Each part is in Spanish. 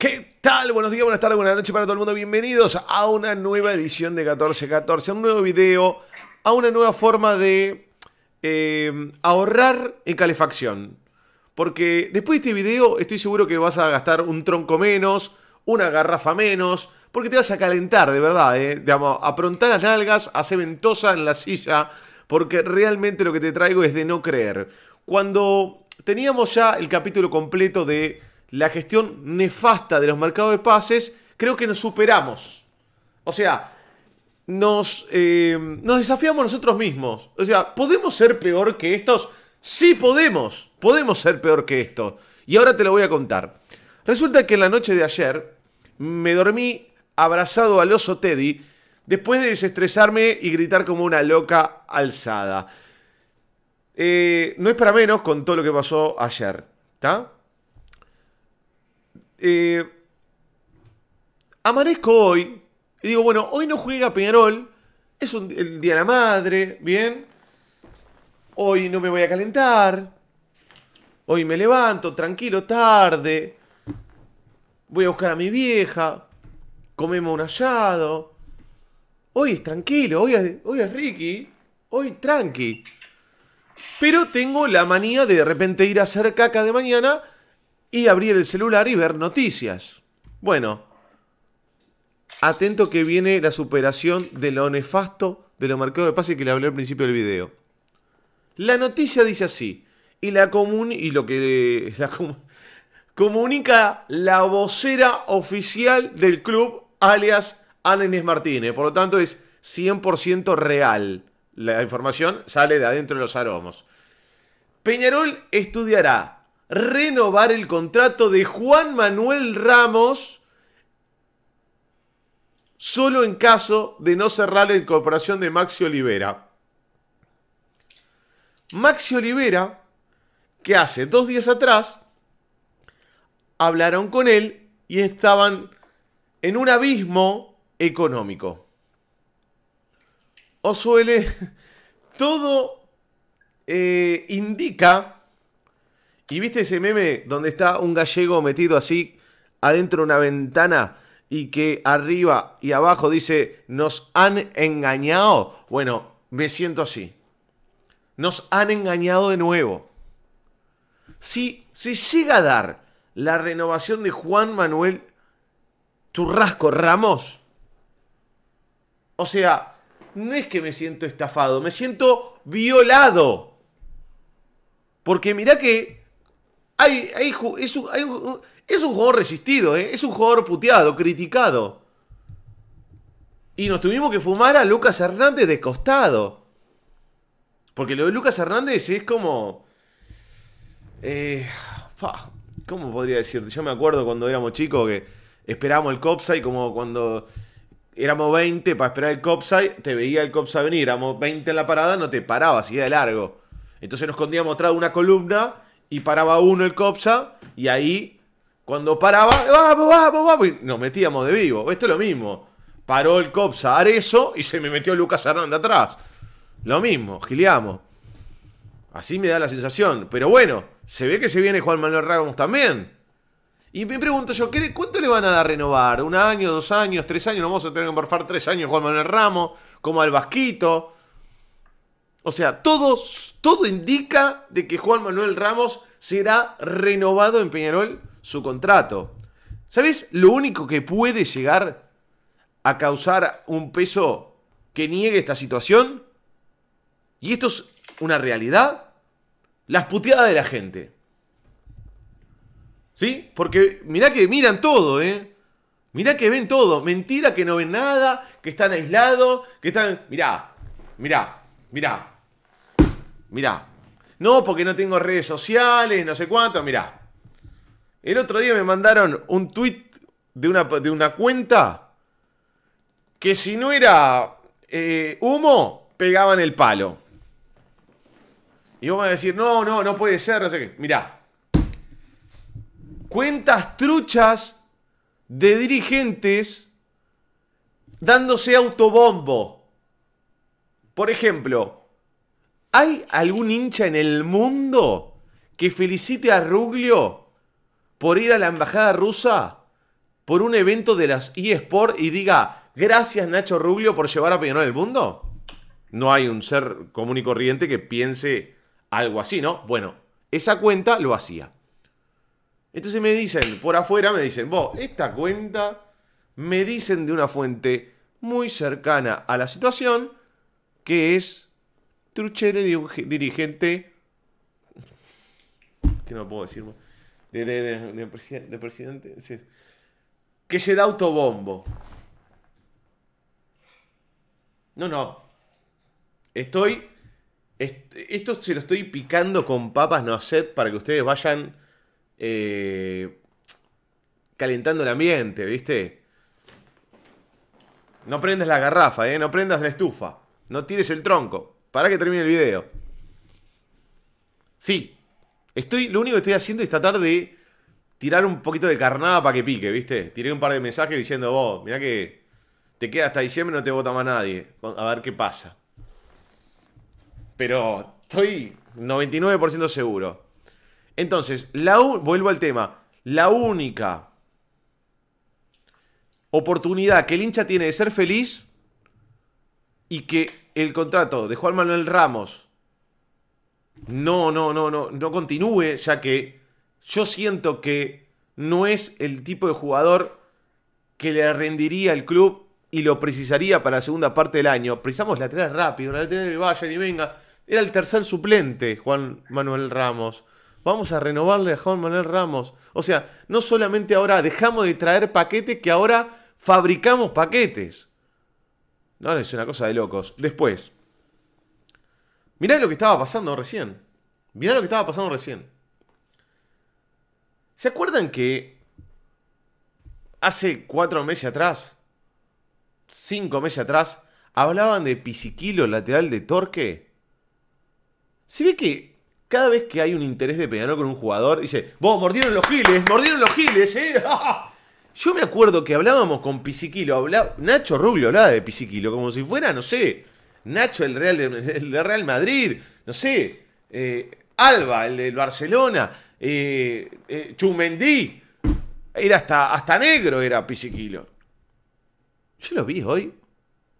¿Qué tal? Buenos días, buenas tardes, buenas noches para todo el mundo. Bienvenidos a una nueva edición de 1414, a un nuevo video, a una nueva forma de eh, ahorrar en calefacción. Porque después de este video estoy seguro que vas a gastar un tronco menos, una garrafa menos, porque te vas a calentar, de verdad, ¿eh? Digamos, aprontar las nalgas, hacer ventosa en la silla, porque realmente lo que te traigo es de no creer. Cuando teníamos ya el capítulo completo de la gestión nefasta de los mercados de pases, creo que nos superamos. O sea, nos, eh, nos desafiamos nosotros mismos. O sea, ¿podemos ser peor que estos? Sí podemos, podemos ser peor que esto. Y ahora te lo voy a contar. Resulta que en la noche de ayer me dormí abrazado al oso Teddy después de desestresarme y gritar como una loca alzada. Eh, no es para menos con todo lo que pasó ayer, ¿está? Eh, amanezco hoy y digo, bueno, hoy no juega Peñarol, es un, el Día de la Madre, ¿bien? Hoy no me voy a calentar, hoy me levanto tranquilo, tarde, voy a buscar a mi vieja, comemos un hallado, hoy es tranquilo, hoy es, hoy es Ricky, hoy tranqui. Pero tengo la manía de de repente ir a hacer caca de mañana y abrir el celular y ver noticias. Bueno, atento que viene la superación de lo nefasto de lo marcado de pase que le hablé al principio del video. La noticia dice así, y la común y lo que comunica la vocera oficial del club, alias Anenes Martínez. Por lo tanto, es 100% real. La información sale de adentro de los aromos. Peñarol estudiará renovar el contrato de Juan Manuel Ramos solo en caso de no cerrar la incorporación de Maxi Olivera. Maxi Olivera, que hace dos días atrás, hablaron con él y estaban en un abismo económico. suele, todo eh, indica ¿Y viste ese meme donde está un gallego metido así adentro de una ventana y que arriba y abajo dice, nos han engañado? Bueno, me siento así. Nos han engañado de nuevo. Si se llega a dar la renovación de Juan Manuel Churrasco Ramos, o sea, no es que me siento estafado, me siento violado. Porque mirá que es, un, jugador resistido, ¿eh? es un jugador puteado, criticado. Y nos tuvimos que fumar a Lucas Hernández de costado. Porque lo de Lucas Hernández es como... Eh, ¿Cómo podría decirte? Yo me acuerdo cuando éramos chicos que esperábamos el Copsa y como cuando éramos 20 para esperar el Copsa te veía el Copsa venir, éramos 20 en la parada, no te parabas, iba de largo. Entonces nos escondíamos atrás de una columna y paraba uno el Copsa y ahí cuando paraba, nos metíamos de vivo. Esto es lo mismo. Paró el Copsa a eso y se me metió Lucas Hernández atrás. Lo mismo, giliamos. Así me da la sensación. Pero bueno, se ve que se viene Juan Manuel Ramos también. Y me pregunto yo, ¿qué, ¿cuánto le van a dar a renovar? ¿Un año, dos años, tres años? ¿No vamos a tener que morfar tres años Juan Manuel Ramos? Como al Vasquito. O sea, todo indica de que Juan Manuel Ramos será renovado en Peñarol su contrato. ¿Sabes lo único que puede llegar a causar un peso que niegue esta situación? Y esto es una realidad. Las puteadas de la gente. ¿Sí? Porque mirá que miran todo, ¿eh? Mirá que ven todo. Mentira que no ven nada, que están aislados, que están... Mirá, mirá, Mirá. Mirá. No, porque no tengo redes sociales, no sé cuánto. Mirá. El otro día me mandaron un tweet de una, de una cuenta que si no era eh, humo, pegaban el palo. Y vos vas a decir, no, no, no puede ser, no sé qué. Mirá. Cuentas truchas de dirigentes dándose autobombo. Por ejemplo, ¿hay algún hincha en el mundo que felicite a Ruglio por ir a la embajada rusa por un evento de las eSport y diga gracias Nacho Ruglio por llevar a Peñarol al mundo? No hay un ser común y corriente que piense algo así, ¿no? Bueno, esa cuenta lo hacía. Entonces me dicen, por afuera me dicen, vos, esta cuenta me dicen de una fuente muy cercana a la situación que es Truchere, dirigente. Que no puedo decir. De, de, presidente. Que se da autobombo. No, no. Estoy. esto se lo estoy picando con papas no set para que ustedes vayan. Eh, calentando el ambiente, ¿viste? No prendas la garrafa, ¿eh? No prendas la estufa. No tires el tronco. Para que termine el video. Sí. Estoy, lo único que estoy haciendo es tratar de tirar un poquito de carnada para que pique, ¿viste? Tiré un par de mensajes diciendo, vos, mirá que te queda hasta diciembre y no te vota más nadie. A ver qué pasa. Pero estoy 99% seguro. Entonces, la vuelvo al tema. La única oportunidad que el hincha tiene de ser feliz y que el contrato de Juan Manuel Ramos no, no, no, no, no continúe, ya que yo siento que no es el tipo de jugador que le rendiría al club y lo precisaría para la segunda parte del año. Precisamos lateral rápido, lateral que vaya y venga. Era el tercer suplente, Juan Manuel Ramos. Vamos a renovarle a Juan Manuel Ramos. O sea, no solamente ahora dejamos de traer paquetes, que ahora fabricamos paquetes. No, es una cosa de locos. Después, mirá lo que estaba pasando recién. Mirá lo que estaba pasando recién. ¿Se acuerdan que hace cuatro meses atrás, cinco meses atrás, hablaban de Pisiquilo, lateral de Torque? Se ve que cada vez que hay un interés de Peñarol con un jugador, dice, vos mordieron los giles, mordieron los giles, ¿eh? Yo me acuerdo que hablábamos con Pisiquilo, Nacho Rubio hablaba de Pisiquilo, como si fuera, no sé, Nacho el Real, el Real Madrid, no sé, eh, Alba, el del Barcelona, eh, eh, Chumendí, era hasta, hasta negro era Pisiquilo. Yo lo vi hoy,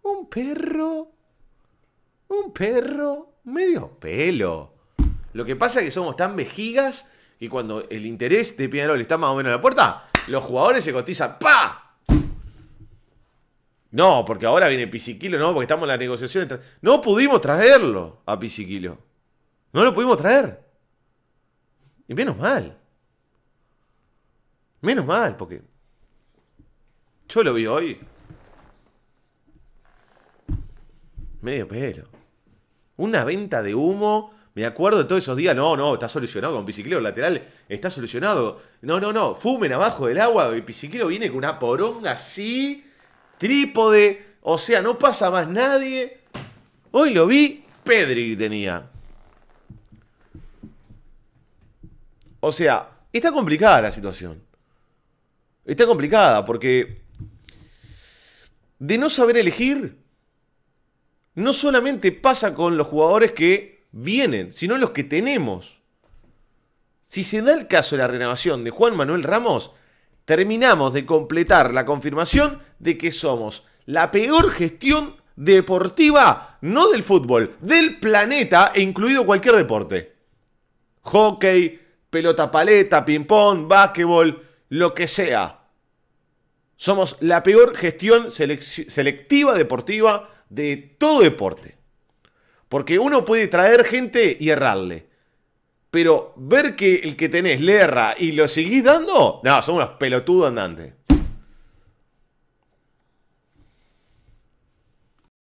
un perro, un perro, medio pelo. Lo que pasa es que somos tan vejigas que cuando el interés de Pinarol está más o menos a la puerta, los jugadores se cotizan. ¡Pa! No, porque ahora viene Pisiquilo, no, porque estamos en la negociación... No pudimos traerlo a Pisiquilo. No lo pudimos traer. Y menos mal. Menos mal, porque. Yo lo vi hoy. Medio pelo. Una venta de humo me acuerdo de todos esos días, no, no, está solucionado con bicicleta lateral, está solucionado. No, no, no, fumen abajo del agua, y bicicleta viene con una poronga así, trípode, o sea, no pasa más nadie. Hoy lo vi, Pedri tenía. O sea, está complicada la situación. Está complicada porque de no saber elegir, no solamente pasa con los jugadores que vienen, sino los que tenemos. Si se da el caso de la renovación de Juan Manuel Ramos, terminamos de completar la confirmación de que somos la peor gestión deportiva, no del fútbol, del planeta, e incluido cualquier deporte. Hockey, pelota paleta, ping-pong, básquetbol, lo que sea. Somos la peor gestión selectiva deportiva de todo deporte. Porque uno puede traer gente y errarle. Pero ver que el que tenés le erra y lo seguís dando, no, son unos pelotudos andantes.